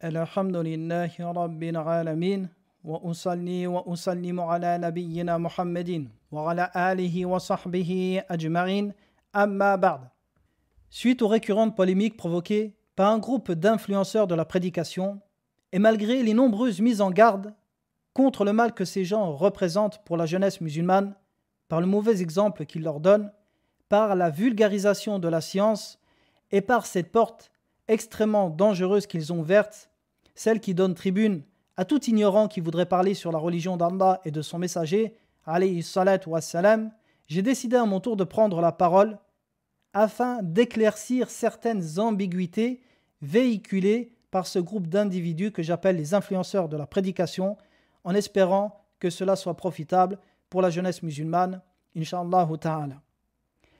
Suite aux récurrentes polémiques provoquées par un groupe d'influenceurs de la prédication, et malgré les nombreuses mises en garde contre le mal que ces gens représentent pour la jeunesse musulmane, par le mauvais exemple qu'ils leur donnent, par la vulgarisation de la science et par cette porte extrêmement dangereuses qu'ils ont vertes, celles qui donnent tribune à tout ignorant qui voudrait parler sur la religion d'Allah et de son messager, alayhi salat wa salam, j'ai décidé à mon tour de prendre la parole afin d'éclaircir certaines ambiguïtés véhiculées par ce groupe d'individus que j'appelle les influenceurs de la prédication, en espérant que cela soit profitable pour la jeunesse musulmane, inshallah ta'ala.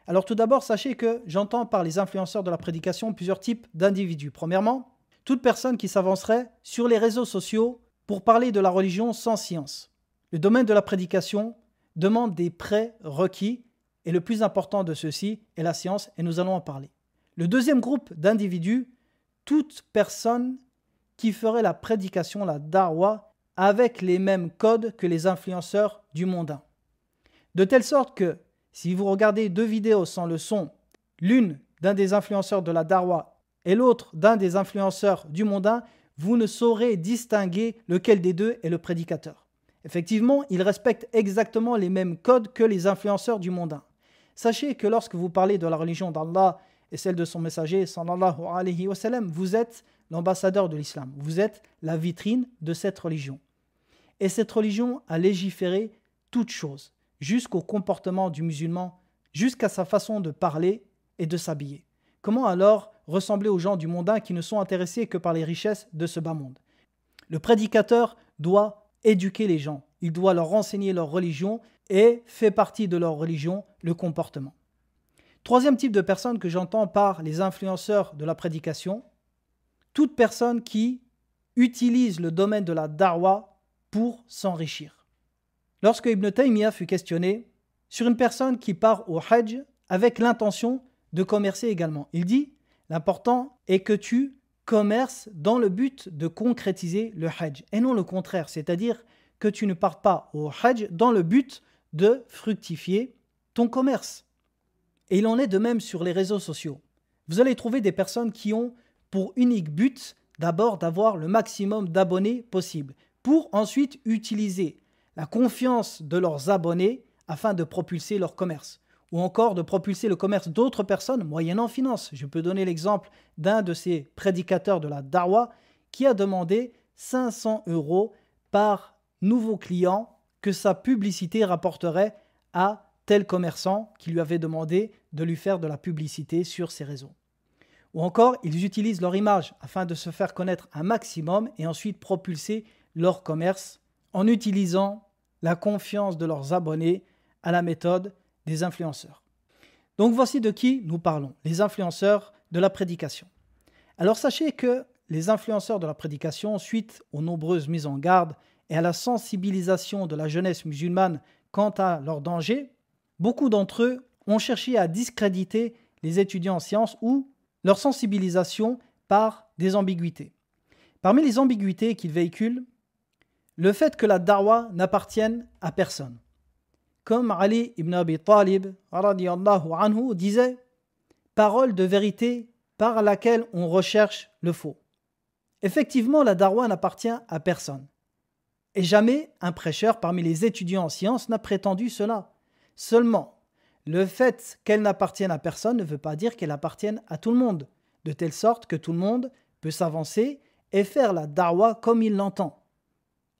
Alors tout d'abord, sachez que j'entends par les influenceurs de la prédication plusieurs types d'individus. Premièrement, toute personne qui s'avancerait sur les réseaux sociaux pour parler de la religion sans science. Le domaine de la prédication demande des prêts requis et le plus important de ceux-ci est la science et nous allons en parler. Le deuxième groupe d'individus, toute personne qui ferait la prédication, la darwa, avec les mêmes codes que les influenceurs du mondain. De telle sorte que si vous regardez deux vidéos sans le son, l'une d'un des influenceurs de la Darwa et l'autre d'un des influenceurs du mondain, vous ne saurez distinguer lequel des deux est le prédicateur. Effectivement, il respecte exactement les mêmes codes que les influenceurs du mondain. Sachez que lorsque vous parlez de la religion d'Allah et celle de son messager, sallallahu alayhi wa vous êtes l'ambassadeur de l'islam, vous êtes la vitrine de cette religion. Et cette religion a légiféré toutes choses jusqu'au comportement du musulman, jusqu'à sa façon de parler et de s'habiller. Comment alors ressembler aux gens du mondain qui ne sont intéressés que par les richesses de ce bas monde Le prédicateur doit éduquer les gens, il doit leur enseigner leur religion et fait partie de leur religion le comportement. Troisième type de personne que j'entends par les influenceurs de la prédication, toute personne qui utilise le domaine de la darwa pour s'enrichir. Lorsque Ibn Taymiyyah fut questionné sur une personne qui part au Hajj avec l'intention de commercer également, il dit L'important est que tu commerces dans le but de concrétiser le Hajj, et non le contraire, c'est-à-dire que tu ne partes pas au Hajj dans le but de fructifier ton commerce. Et il en est de même sur les réseaux sociaux. Vous allez trouver des personnes qui ont pour unique but d'abord d'avoir le maximum d'abonnés possible, pour ensuite utiliser la confiance de leurs abonnés afin de propulser leur commerce ou encore de propulser le commerce d'autres personnes moyennant finance. Je peux donner l'exemple d'un de ces prédicateurs de la Darwa qui a demandé 500 euros par nouveau client que sa publicité rapporterait à tel commerçant qui lui avait demandé de lui faire de la publicité sur ses réseaux. Ou encore, ils utilisent leur image afin de se faire connaître un maximum et ensuite propulser leur commerce en utilisant la confiance de leurs abonnés à la méthode des influenceurs. Donc voici de qui nous parlons, les influenceurs de la prédication. Alors sachez que les influenceurs de la prédication, suite aux nombreuses mises en garde et à la sensibilisation de la jeunesse musulmane quant à leurs dangers, beaucoup d'entre eux ont cherché à discréditer les étudiants en sciences ou leur sensibilisation par des ambiguïtés. Parmi les ambiguïtés qu'ils véhiculent, le fait que la darwa n'appartienne à personne. Comme Ali ibn Abi Talib anhu, disait Parole de vérité par laquelle on recherche le faux. Effectivement, la darwa n'appartient à personne. Et jamais un prêcheur parmi les étudiants en sciences n'a prétendu cela. Seulement, le fait qu'elle n'appartienne à personne ne veut pas dire qu'elle appartienne à tout le monde, de telle sorte que tout le monde peut s'avancer et faire la darwa comme il l'entend.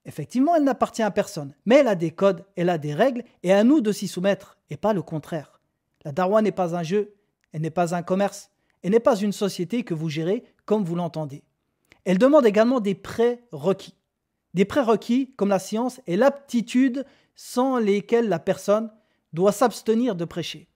Effectivement, elle n'appartient à personne, mais elle a des codes, elle a des règles, et à nous de s'y soumettre, et pas le contraire. La Darwa n'est pas un jeu, elle n'est pas un commerce, elle n'est pas une société que vous gérez comme vous l'entendez. Elle demande également des prérequis. Des prérequis comme la science et l'aptitude sans lesquels la personne doit s'abstenir de prêcher.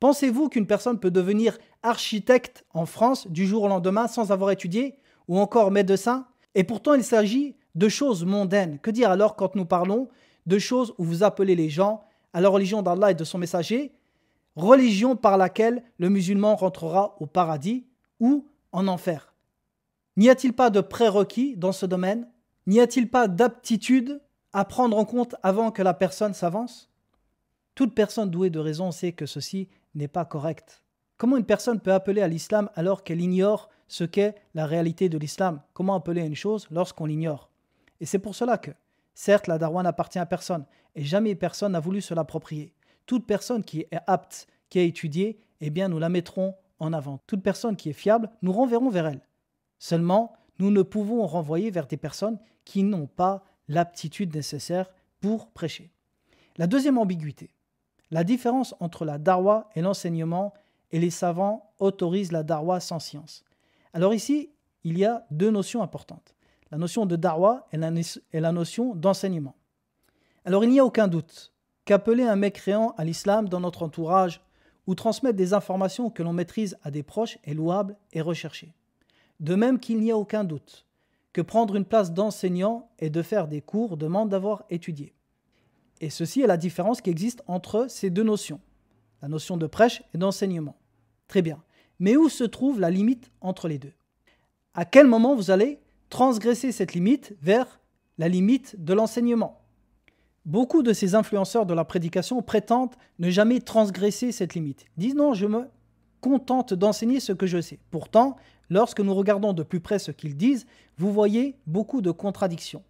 Pensez-vous qu'une personne peut devenir architecte en France du jour au lendemain sans avoir étudié ou encore médecin Et pourtant il s'agit de choses mondaines. Que dire alors quand nous parlons de choses où vous appelez les gens à la religion d'Allah et de son messager, religion par laquelle le musulman rentrera au paradis ou en enfer N'y a-t-il pas de prérequis dans ce domaine N'y a-t-il pas d'aptitude à prendre en compte avant que la personne s'avance Toute personne douée de raison sait que ceci n'est pas correct. Comment une personne peut appeler à l'islam alors qu'elle ignore ce qu'est la réalité de l'islam Comment appeler une chose lorsqu'on l'ignore et c'est pour cela que, certes, la Darwa n'appartient à personne, et jamais personne n'a voulu se l'approprier. Toute personne qui est apte, qui a étudié, eh bien nous la mettrons en avant. Toute personne qui est fiable, nous renverrons vers elle. Seulement, nous ne pouvons renvoyer vers des personnes qui n'ont pas l'aptitude nécessaire pour prêcher. La deuxième ambiguïté, la différence entre la darwa et l'enseignement et les savants autorisent la darwa sans science. Alors ici, il y a deux notions importantes la notion de darwa et la, notion d'enseignement. Alors il n'y a aucun doute qu'appeler un mécréant à l'islam dans notre entourage ou transmettre des informations que l'on maîtrise à des proches est louable et recherché. De même qu'il n'y a aucun doute que prendre une place d'enseignant et de faire des cours demande d'avoir étudié. Et ceci est la différence qui existe entre ces deux notions, la notion de prêche et d'enseignement. Très bien. Mais où se trouve la limite entre les deux À quel moment vous allez transgresser cette limite vers la limite de l'enseignement. Beaucoup de ces influenceurs de la prédication prétendent ne jamais transgresser cette limite. Disent non, je me contente d'enseigner ce que je sais. Pourtant, lorsque nous regardons de plus près ce qu'ils disent, vous voyez beaucoup de contradictions.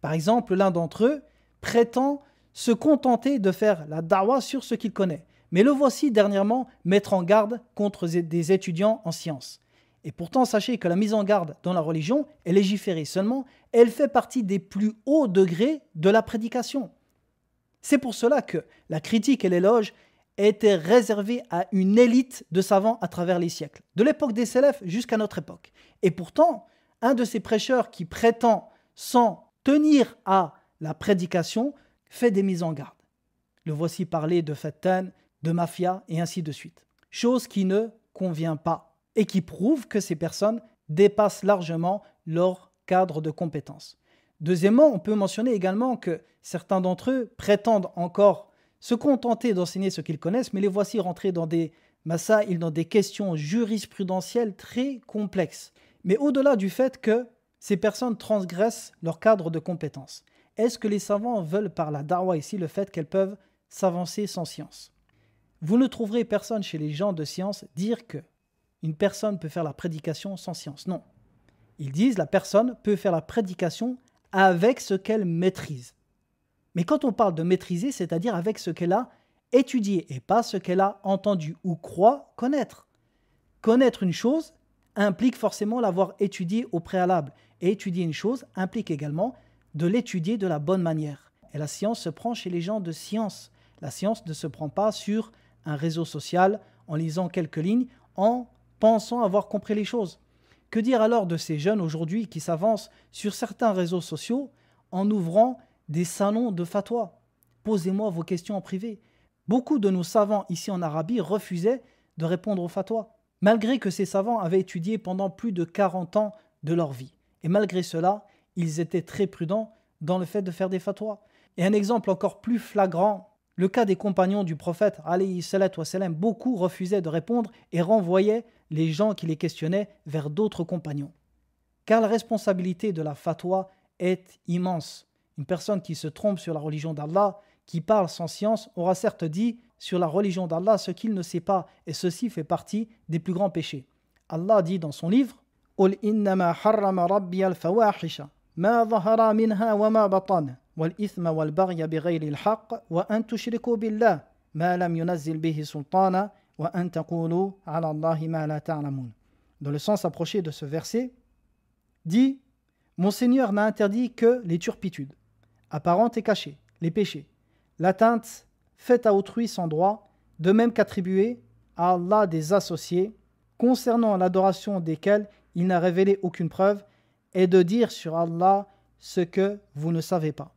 Par exemple, l'un d'entre eux prétend se contenter de faire la dawa sur ce qu'il connaît. Mais le voici dernièrement mettre en garde contre des étudiants en sciences. Et pourtant, sachez que la mise en garde dans la religion est légiférée seulement, elle fait partie des plus hauts degrés de la prédication. C'est pour cela que la critique et l'éloge étaient réservés à une élite de savants à travers les siècles, de l'époque des Sélèfes jusqu'à notre époque. Et pourtant, un de ces prêcheurs qui prétend sans tenir à la prédication fait des mises en garde. Le voici parler de fatane, de mafia et ainsi de suite. Chose qui ne convient pas et qui prouvent que ces personnes dépassent largement leur cadre de compétences. Deuxièmement, on peut mentionner également que certains d'entre eux prétendent encore se contenter d'enseigner ce qu'ils connaissent, mais les voici rentrés dans des ils dans des questions jurisprudentielles très complexes. Mais au-delà du fait que ces personnes transgressent leur cadre de compétences, est-ce que les savants veulent par la darwa ici le fait qu'elles peuvent s'avancer sans science Vous ne trouverez personne chez les gens de science dire que une personne peut faire la prédication sans science. Non. Ils disent la personne peut faire la prédication avec ce qu'elle maîtrise. Mais quand on parle de maîtriser, c'est-à-dire avec ce qu'elle a étudié et pas ce qu'elle a entendu ou croit connaître. Connaître une chose implique forcément l'avoir étudiée au préalable. Et étudier une chose implique également de l'étudier de la bonne manière. Et la science se prend chez les gens de science. La science ne se prend pas sur un réseau social en lisant quelques lignes, en pensant avoir compris les choses. Que dire alors de ces jeunes aujourd'hui qui s'avancent sur certains réseaux sociaux en ouvrant des salons de fatwa Posez-moi vos questions en privé. Beaucoup de nos savants ici en Arabie refusaient de répondre aux fatwas, malgré que ces savants avaient étudié pendant plus de 40 ans de leur vie. Et malgré cela, ils étaient très prudents dans le fait de faire des fatwas. Et un exemple encore plus flagrant, le cas des compagnons du prophète, beaucoup refusaient de répondre et renvoyaient les gens qui les questionnaient vers d'autres compagnons. Car la responsabilité de la fatwa est immense. Une personne qui se trompe sur la religion d'Allah, qui parle sans science, aura certes dit sur la religion d'Allah ce qu'il ne sait pas, et ceci fait partie des plus grands péchés. Allah dit dans son livre dans le sens approché de ce verset, dit Mon Seigneur n'a interdit que les turpitudes, apparentes et cachées, les péchés, l'atteinte faite à autrui sans droit, de même qu'attribuer à Allah des associés, concernant l'adoration desquels il n'a révélé aucune preuve, et de dire sur Allah ce que vous ne savez pas.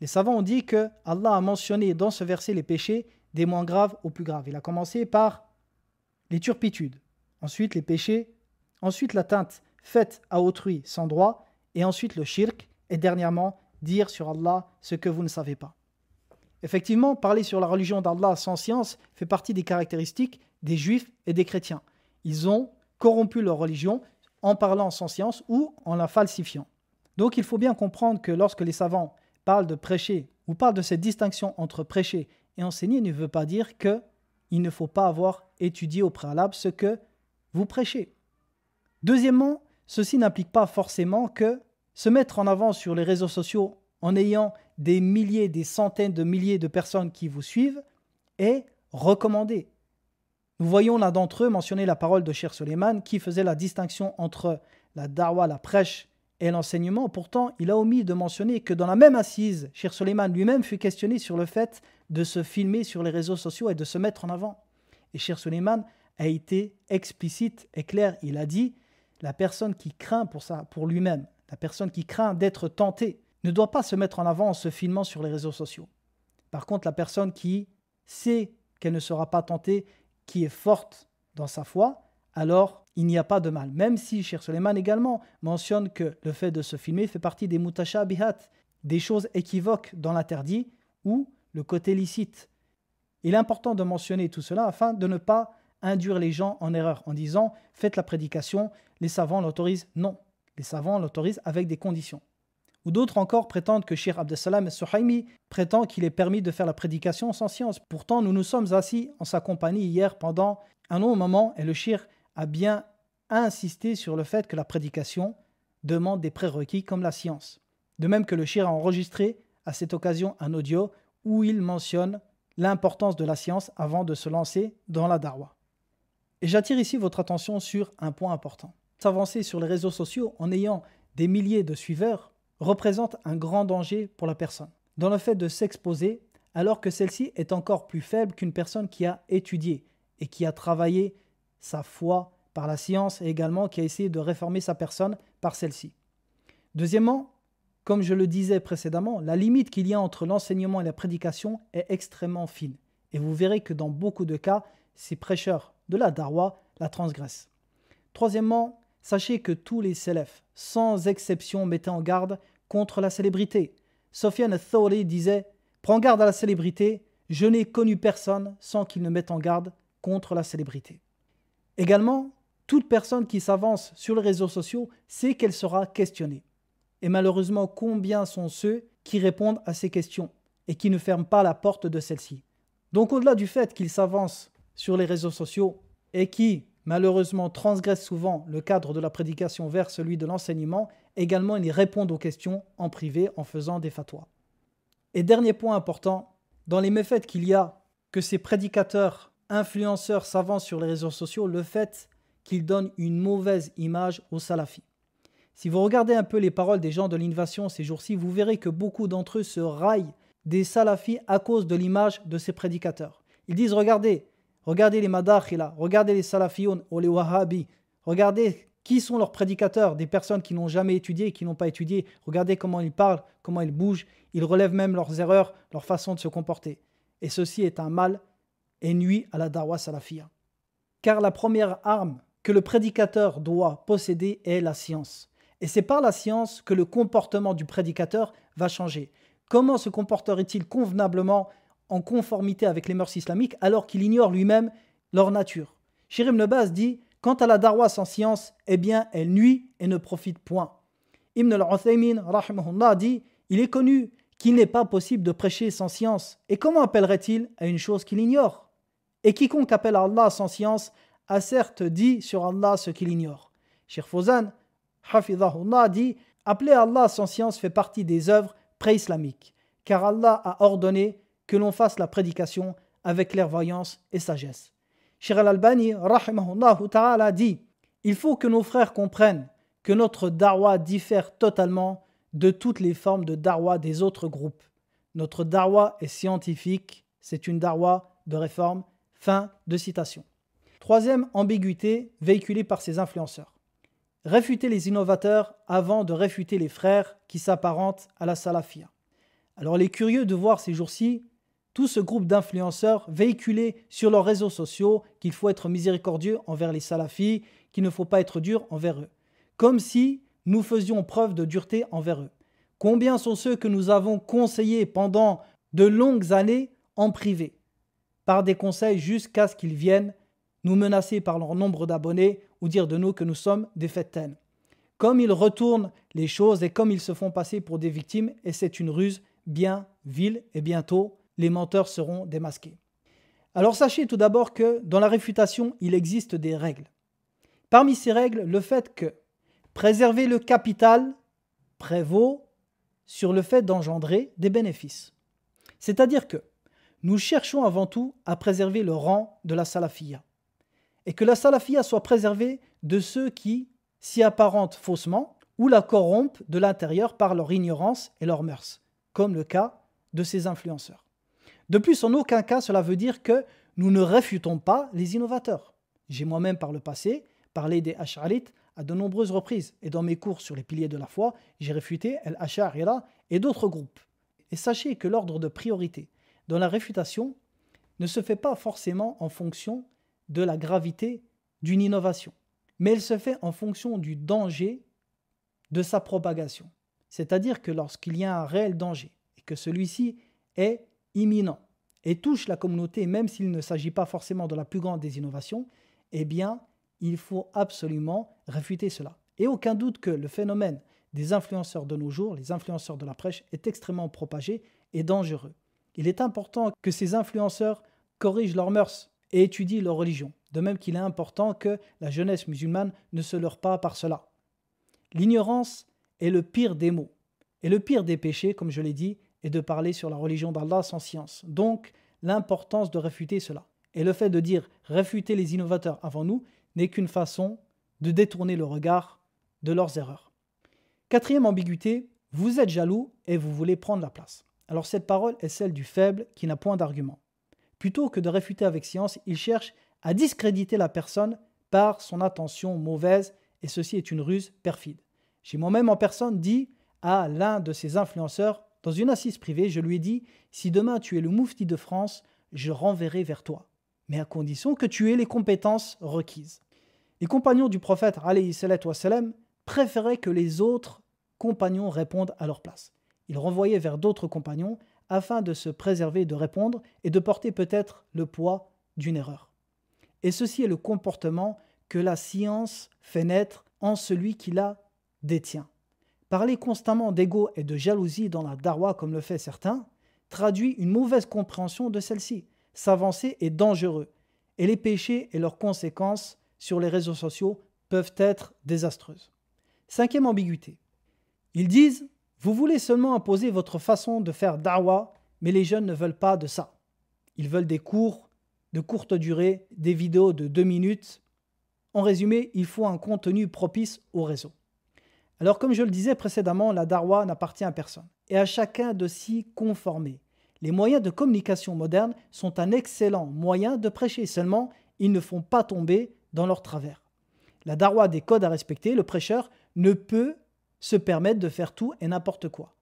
Les savants ont dit que Allah a mentionné dans ce verset les péchés des moins graves aux plus graves. Il a commencé par les turpitudes, ensuite les péchés, ensuite l'atteinte faite à autrui sans droit, et ensuite le shirk, et dernièrement dire sur Allah ce que vous ne savez pas. Effectivement, parler sur la religion d'Allah sans science fait partie des caractéristiques des juifs et des chrétiens. Ils ont corrompu leur religion en parlant sans science ou en la falsifiant. Donc il faut bien comprendre que lorsque les savants parlent de prêcher ou parlent de cette distinction entre prêcher et enseigner ne veut pas dire que il ne faut pas avoir étudié au préalable ce que vous prêchez. Deuxièmement, ceci n'implique pas forcément que se mettre en avant sur les réseaux sociaux en ayant des milliers, des centaines de milliers de personnes qui vous suivent est recommandé. Nous voyons l'un d'entre eux mentionner la parole de Cher Soleiman qui faisait la distinction entre la dawa, la prêche, et l'enseignement. Pourtant, il a omis de mentionner que dans la même assise, cher Soleiman lui-même fut questionné sur le fait de se filmer sur les réseaux sociaux et de se mettre en avant. Et Shir Soleiman a été explicite et clair. Il a dit la personne qui craint pour ça, pour lui-même, la personne qui craint d'être tentée, ne doit pas se mettre en avant en se filmant sur les réseaux sociaux. Par contre, la personne qui sait qu'elle ne sera pas tentée, qui est forte dans sa foi, alors il n'y a pas de mal. Même si Cheikh Suleiman également mentionne que le fait de se filmer fait partie des mutashabihat, des choses équivoques dans l'interdit ou le côté licite. Il est important de mentionner tout cela afin de ne pas induire les gens en erreur en disant faites la prédication, les savants l'autorisent. Non, les savants l'autorisent avec des conditions. Ou d'autres encore prétendent que Shir Abdesalam Suhaimi prétend qu'il est permis de faire la prédication sans science. Pourtant, nous nous sommes assis en sa compagnie hier pendant un long moment et le Shir a bien insisté sur le fait que la prédication demande des prérequis comme la science. De même que le chien a enregistré à cette occasion un audio où il mentionne l'importance de la science avant de se lancer dans la darwa. Et j'attire ici votre attention sur un point important. S'avancer sur les réseaux sociaux en ayant des milliers de suiveurs représente un grand danger pour la personne, dans le fait de s'exposer alors que celle-ci est encore plus faible qu'une personne qui a étudié et qui a travaillé sa foi par la science et également qui a essayé de réformer sa personne par celle-ci. Deuxièmement, comme je le disais précédemment, la limite qu'il y a entre l'enseignement et la prédication est extrêmement fine. Et vous verrez que dans beaucoup de cas, ces prêcheurs de la Darwa la transgressent. Troisièmement, sachez que tous les célèbres, sans exception, mettaient en garde contre la célébrité. Sofiane Thawri disait Prends garde à la célébrité, je n'ai connu personne sans qu'il ne mette en garde contre la célébrité. Également, toute personne qui s'avance sur les réseaux sociaux sait qu'elle sera questionnée. Et malheureusement, combien sont ceux qui répondent à ces questions et qui ne ferment pas la porte de celle-ci Donc au-delà du fait qu'ils s'avancent sur les réseaux sociaux et qui, malheureusement, transgressent souvent le cadre de la prédication vers celui de l'enseignement, également ils répondent aux questions en privé en faisant des fatwas. Et dernier point important, dans les méfaits qu'il y a que ces prédicateurs influenceurs savants sur les réseaux sociaux le fait qu'ils donnent une mauvaise image aux salafis. Si vous regardez un peu les paroles des gens de l'innovation ces jours-ci, vous verrez que beaucoup d'entre eux se raillent des salafis à cause de l'image de ces prédicateurs. Ils disent regardez, regardez les madakhila, regardez les salafiyoun ou les wahhabis, regardez qui sont leurs prédicateurs, des personnes qui n'ont jamais étudié qui n'ont pas étudié. Regardez comment ils parlent, comment ils bougent, ils relèvent même leurs erreurs, leur façon de se comporter. Et ceci est un mal et nuit à la dawa salafia. Car la première arme que le prédicateur doit posséder est la science. Et c'est par la science que le comportement du prédicateur va changer. Comment se comporterait-il convenablement en conformité avec les mœurs islamiques alors qu'il ignore lui-même leur nature Shirim Bas dit Quant à la darwa sans science, eh bien, elle nuit et ne profite point. Ibn al-Uthaymin, dit Il est connu qu'il n'est pas possible de prêcher sans science. Et comment appellerait-il à une chose qu'il ignore et quiconque appelle Allah sans science a certes dit sur Allah ce qu'il ignore. Cheikh Fozan, Hafidahullah, dit Appeler Allah sans science fait partie des œuvres pré-islamiques, car Allah a ordonné que l'on fasse la prédication avec clairvoyance et sagesse. Cheikh Al-Albani, ta'ala, dit Il faut que nos frères comprennent que notre darwa diffère totalement de toutes les formes de darwa des autres groupes. Notre darwa est scientifique, c'est une darwa de réforme Fin de citation. Troisième ambiguïté véhiculée par ces influenceurs. Réfuter les innovateurs avant de réfuter les frères qui s'apparentent à la salafia. Alors les curieux de voir ces jours-ci tout ce groupe d'influenceurs véhiculé sur leurs réseaux sociaux qu'il faut être miséricordieux envers les salafis, qu'il ne faut pas être dur envers eux. Comme si nous faisions preuve de dureté envers eux. Combien sont ceux que nous avons conseillés pendant de longues années en privé par des conseils jusqu'à ce qu'ils viennent nous menacer par leur nombre d'abonnés ou dire de nous que nous sommes des fêtaines. Comme ils retournent les choses et comme ils se font passer pour des victimes, et c'est une ruse bien vile, et bientôt les menteurs seront démasqués. Alors sachez tout d'abord que dans la réfutation, il existe des règles. Parmi ces règles, le fait que préserver le capital prévaut sur le fait d'engendrer des bénéfices. C'est-à-dire que nous cherchons avant tout à préserver le rang de la salafia. Et que la salafia soit préservée de ceux qui s'y apparentent faussement ou la corrompent de l'intérieur par leur ignorance et leurs mœurs, comme le cas de ces influenceurs. De plus, en aucun cas cela veut dire que nous ne réfutons pas les innovateurs. J'ai moi-même par le passé parlé des Ash'arites à de nombreuses reprises, et dans mes cours sur les piliers de la foi, j'ai réfuté El Ash'arira et d'autres groupes. Et sachez que l'ordre de priorité dans la réfutation ne se fait pas forcément en fonction de la gravité d'une innovation, mais elle se fait en fonction du danger de sa propagation. C'est-à-dire que lorsqu'il y a un réel danger et que celui-ci est imminent et touche la communauté, même s'il ne s'agit pas forcément de la plus grande des innovations, eh bien, il faut absolument réfuter cela. Et aucun doute que le phénomène des influenceurs de nos jours, les influenceurs de la prêche, est extrêmement propagé et dangereux il est important que ces influenceurs corrigent leurs mœurs et étudient leur religion, de même qu'il est important que la jeunesse musulmane ne se leurre pas par cela. L'ignorance est le pire des maux, et le pire des péchés, comme je l'ai dit, est de parler sur la religion d'Allah sans science. Donc, l'importance de réfuter cela. Et le fait de dire réfuter les innovateurs avant nous n'est qu'une façon de détourner le regard de leurs erreurs. Quatrième ambiguïté, vous êtes jaloux et vous voulez prendre la place. Alors cette parole est celle du faible qui n'a point d'argument. Plutôt que de réfuter avec science, il cherche à discréditer la personne par son attention mauvaise, et ceci est une ruse perfide. J'ai moi-même en personne dit à l'un de ses influenceurs, dans une assise privée, je lui ai dit, si demain tu es le moufti de France, je renverrai vers toi, mais à condition que tu aies les compétences requises. Les compagnons du prophète, alayhi préféraient que les autres compagnons répondent à leur place il renvoyait vers d'autres compagnons afin de se préserver de répondre et de porter peut-être le poids d'une erreur. Et ceci est le comportement que la science fait naître en celui qui la détient. Parler constamment d'ego et de jalousie dans la darwa comme le fait certains traduit une mauvaise compréhension de celle-ci. S'avancer est dangereux et les péchés et leurs conséquences sur les réseaux sociaux peuvent être désastreuses. Cinquième ambiguïté. Ils disent vous voulez seulement imposer votre façon de faire dawa, mais les jeunes ne veulent pas de ça. Ils veulent des cours de courte durée, des vidéos de deux minutes. En résumé, il faut un contenu propice au réseau. Alors comme je le disais précédemment, la darwa n'appartient à personne et à chacun de s'y conformer. Les moyens de communication modernes sont un excellent moyen de prêcher, seulement ils ne font pas tomber dans leur travers. La darwa des codes à respecter, le prêcheur ne peut se permettent de faire tout et n'importe quoi.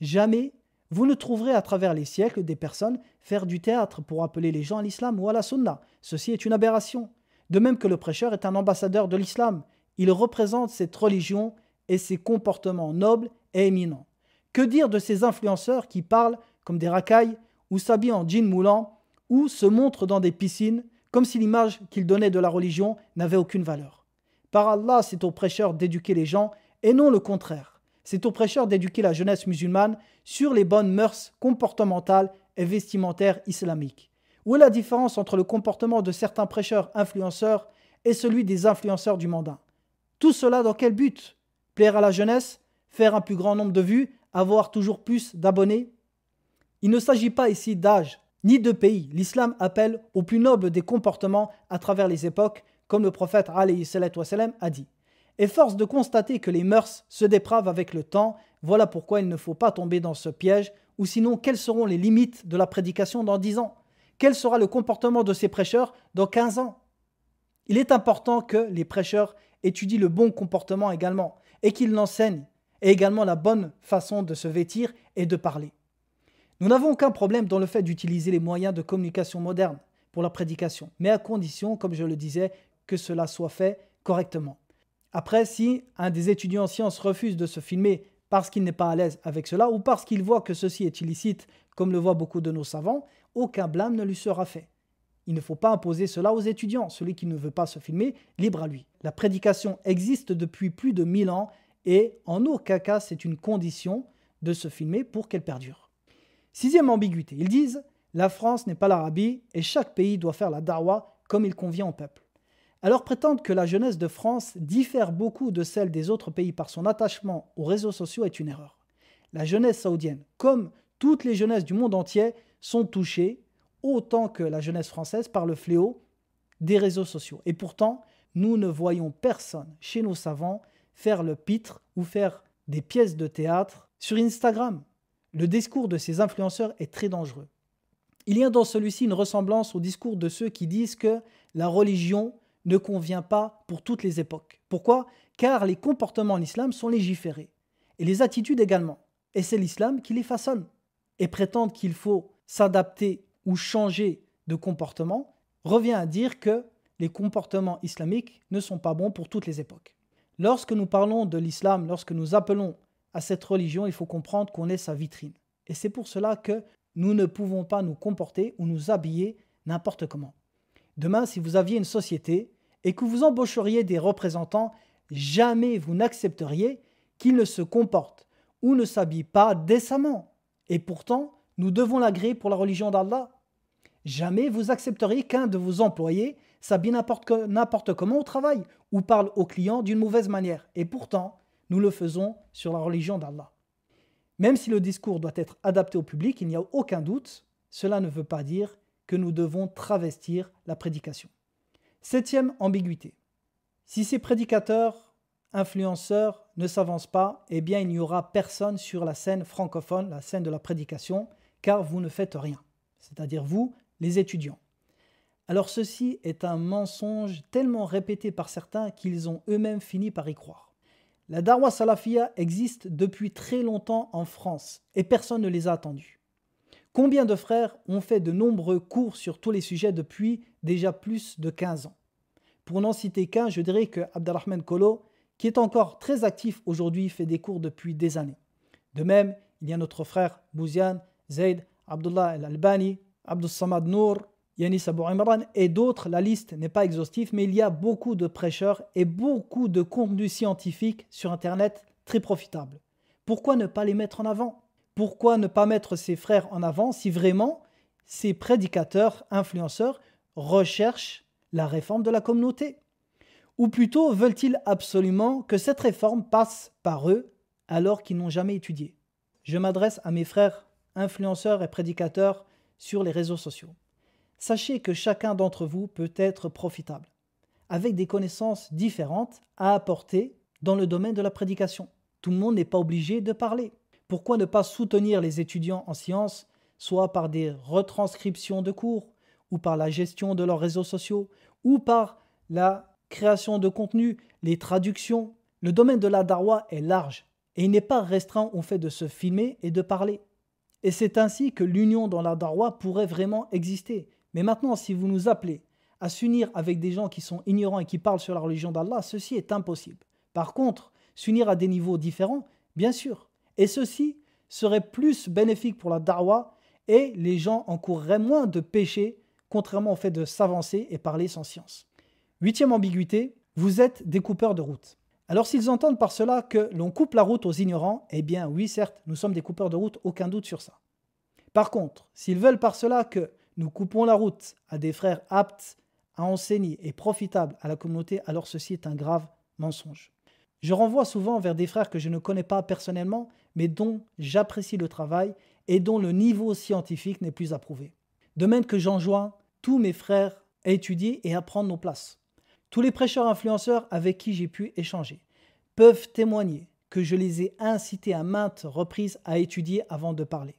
Jamais vous ne trouverez à travers les siècles des personnes faire du théâtre pour appeler les gens à l'islam ou à la sunna. Ceci est une aberration. De même que le prêcheur est un ambassadeur de l'islam. Il représente cette religion et ses comportements nobles et éminents. Que dire de ces influenceurs qui parlent comme des racailles ou s'habillent en djinn moulant ou se montrent dans des piscines comme si l'image qu'ils donnaient de la religion n'avait aucune valeur Par Allah, c'est au prêcheur d'éduquer les gens et non le contraire. C'est aux prêcheurs d'éduquer la jeunesse musulmane sur les bonnes mœurs comportementales et vestimentaires islamiques. Où est la différence entre le comportement de certains prêcheurs influenceurs et celui des influenceurs du mandat Tout cela dans quel but Plaire à la jeunesse Faire un plus grand nombre de vues Avoir toujours plus d'abonnés Il ne s'agit pas ici d'âge ni de pays. L'islam appelle au plus noble des comportements à travers les époques, comme le prophète a dit et force de constater que les mœurs se dépravent avec le temps, voilà pourquoi il ne faut pas tomber dans ce piège, ou sinon quelles seront les limites de la prédication dans dix ans Quel sera le comportement de ces prêcheurs dans 15 ans Il est important que les prêcheurs étudient le bon comportement également, et qu'ils l'enseignent, et également la bonne façon de se vêtir et de parler. Nous n'avons aucun problème dans le fait d'utiliser les moyens de communication modernes pour la prédication, mais à condition, comme je le disais, que cela soit fait correctement. Après, si un des étudiants en sciences refuse de se filmer parce qu'il n'est pas à l'aise avec cela ou parce qu'il voit que ceci est illicite, comme le voient beaucoup de nos savants, aucun blâme ne lui sera fait. Il ne faut pas imposer cela aux étudiants. Celui qui ne veut pas se filmer, libre à lui. La prédication existe depuis plus de 1000 ans et en aucun cas c'est une condition de se filmer pour qu'elle perdure. Sixième ambiguïté, ils disent la France n'est pas l'Arabie et chaque pays doit faire la darwa comme il convient au peuple. Alors prétendre que la jeunesse de France diffère beaucoup de celle des autres pays par son attachement aux réseaux sociaux est une erreur. La jeunesse saoudienne, comme toutes les jeunesses du monde entier, sont touchées, autant que la jeunesse française, par le fléau des réseaux sociaux. Et pourtant, nous ne voyons personne chez nos savants faire le pitre ou faire des pièces de théâtre sur Instagram. Le discours de ces influenceurs est très dangereux. Il y a dans celui-ci une ressemblance au discours de ceux qui disent que la religion ne convient pas pour toutes les époques. Pourquoi Car les comportements en islam sont légiférés, et les attitudes également. Et c'est l'islam qui les façonne. Et prétendre qu'il faut s'adapter ou changer de comportement revient à dire que les comportements islamiques ne sont pas bons pour toutes les époques. Lorsque nous parlons de l'islam, lorsque nous appelons à cette religion, il faut comprendre qu'on est sa vitrine. Et c'est pour cela que nous ne pouvons pas nous comporter ou nous habiller n'importe comment. Demain, si vous aviez une société et que vous embaucheriez des représentants, jamais vous n'accepteriez qu'ils ne se comportent ou ne s'habillent pas décemment. Et pourtant, nous devons l'agréer pour la religion d'Allah. Jamais vous accepteriez qu'un de vos employés s'habille n'importe comment au travail ou parle aux clients d'une mauvaise manière. Et pourtant, nous le faisons sur la religion d'Allah. Même si le discours doit être adapté au public, il n'y a aucun doute, cela ne veut pas dire que nous devons travestir la prédication. Septième ambiguïté. Si ces prédicateurs, influenceurs ne s'avancent pas, eh bien il n'y aura personne sur la scène francophone, la scène de la prédication, car vous ne faites rien, c'est-à-dire vous, les étudiants. Alors ceci est un mensonge tellement répété par certains qu'ils ont eux-mêmes fini par y croire. La Darwa Salafia existe depuis très longtemps en France et personne ne les a attendus. Combien de frères ont fait de nombreux cours sur tous les sujets depuis déjà plus de 15 ans Pour n'en citer qu'un, je dirais que Abdelrahman Kolo, qui est encore très actif aujourd'hui, fait des cours depuis des années. De même, il y a notre frère Bouziane, Zaid, Abdullah el albani Abdul Samad Nour, Yanis Abou et d'autres, la liste n'est pas exhaustive, mais il y a beaucoup de prêcheurs et beaucoup de contenus scientifiques sur Internet très profitables. Pourquoi ne pas les mettre en avant pourquoi ne pas mettre ses frères en avant si vraiment ces prédicateurs, influenceurs recherchent la réforme de la communauté Ou plutôt veulent-ils absolument que cette réforme passe par eux alors qu'ils n'ont jamais étudié Je m'adresse à mes frères influenceurs et prédicateurs sur les réseaux sociaux. Sachez que chacun d'entre vous peut être profitable, avec des connaissances différentes à apporter dans le domaine de la prédication. Tout le monde n'est pas obligé de parler. Pourquoi ne pas soutenir les étudiants en sciences, soit par des retranscriptions de cours, ou par la gestion de leurs réseaux sociaux, ou par la création de contenu, les traductions Le domaine de la darwa est large, et il n'est pas restreint au fait de se filmer et de parler. Et c'est ainsi que l'union dans la darwa pourrait vraiment exister. Mais maintenant, si vous nous appelez à s'unir avec des gens qui sont ignorants et qui parlent sur la religion d'Allah, ceci est impossible. Par contre, s'unir à des niveaux différents, bien sûr, et ceci serait plus bénéfique pour la Darwa et les gens encourraient moins de péchés, contrairement au fait de s'avancer et parler sans science. Huitième ambiguïté, vous êtes des coupeurs de route. Alors s'ils entendent par cela que l'on coupe la route aux ignorants, eh bien oui, certes, nous sommes des coupeurs de route, aucun doute sur ça. Par contre, s'ils veulent par cela que nous coupons la route à des frères aptes à enseigner et profitables à la communauté, alors ceci est un grave mensonge. Je renvoie souvent vers des frères que je ne connais pas personnellement, mais dont j'apprécie le travail et dont le niveau scientifique n'est plus approuvé. De même que j'enjoins tous mes frères à étudier et à prendre nos places. Tous les prêcheurs influenceurs avec qui j'ai pu échanger peuvent témoigner que je les ai incités à maintes reprises à étudier avant de parler.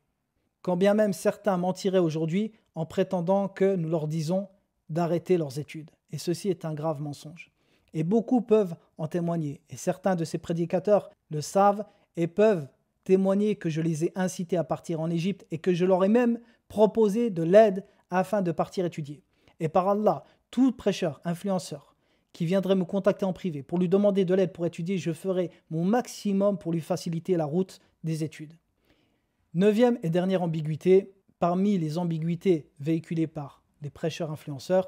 Quand bien même certains mentiraient aujourd'hui en prétendant que nous leur disons d'arrêter leurs études. Et ceci est un grave mensonge. Et beaucoup peuvent en témoigner. Et certains de ces prédicateurs le savent et peuvent témoigner que je les ai incités à partir en Égypte et que je leur ai même proposé de l'aide afin de partir étudier. Et par Allah, tout prêcheur, influenceur, qui viendrait me contacter en privé pour lui demander de l'aide pour étudier, je ferai mon maximum pour lui faciliter la route des études. Neuvième et dernière ambiguïté, parmi les ambiguïtés véhiculées par les prêcheurs influenceurs,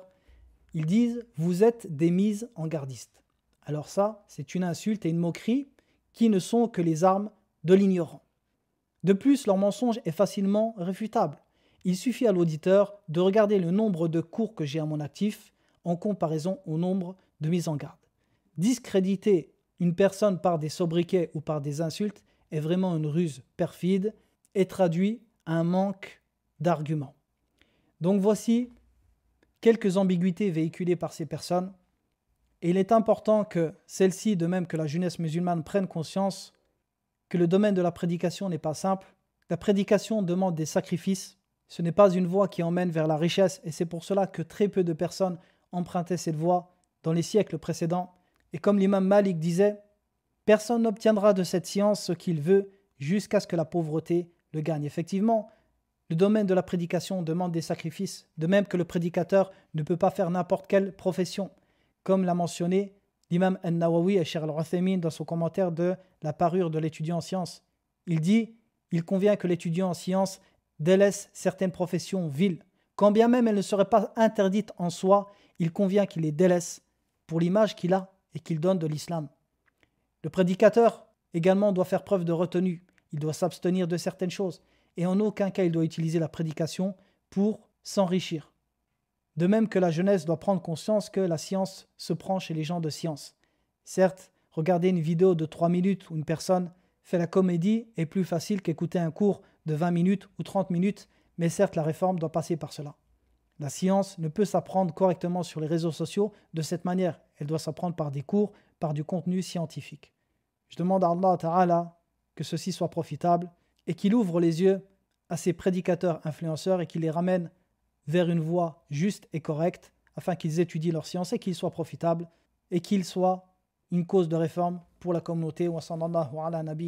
ils disent Vous êtes des mises en gardiste ». Alors ça, c'est une insulte et une moquerie qui ne sont que les armes de l'ignorant. De plus, leur mensonge est facilement réfutable. Il suffit à l'auditeur de regarder le nombre de cours que j'ai à mon actif en comparaison au nombre de mises en garde. Discréditer une personne par des sobriquets ou par des insultes est vraiment une ruse perfide et traduit un manque d'arguments. Donc voici quelques ambiguïtés véhiculées par ces personnes. Et il est important que celles-ci, de même que la jeunesse musulmane, prennent conscience que le domaine de la prédication n'est pas simple. La prédication demande des sacrifices. Ce n'est pas une voie qui emmène vers la richesse et c'est pour cela que très peu de personnes empruntaient cette voie dans les siècles précédents. Et comme l'imam Malik disait, personne n'obtiendra de cette science ce qu'il veut jusqu'à ce que la pauvreté le gagne. Effectivement, le domaine de la prédication demande des sacrifices, de même que le prédicateur ne peut pas faire n'importe quelle profession. Comme l'a mentionné l'imam al-Nawawi et Sher al dans son commentaire de La parure de l'étudiant en sciences. Il dit Il convient que l'étudiant en sciences délaisse certaines professions villes, Quand bien même elles ne seraient pas interdites en soi, il convient qu'il les délaisse pour l'image qu'il a et qu'il donne de l'islam. Le prédicateur également doit faire preuve de retenue. Il doit s'abstenir de certaines choses et en aucun cas il doit utiliser la prédication pour s'enrichir. De même que la jeunesse doit prendre conscience que la science se prend chez les gens de science. Certes, regarder une vidéo de 3 minutes où une personne fait la comédie est plus facile qu'écouter un cours de 20 minutes ou 30 minutes, mais certes la réforme doit passer par cela. La science ne peut s'apprendre correctement sur les réseaux sociaux de cette manière, elle doit s'apprendre par des cours, par du contenu scientifique. Je demande à Allah Ta'ala que ceci soit profitable et qu'il ouvre les yeux à ses prédicateurs influenceurs et qu'il les ramène vers une voie juste et correcte afin qu'ils étudient leur science et qu'ils soient profitables et qu'ils soient une cause de réforme pour la communauté. Wa sallallahu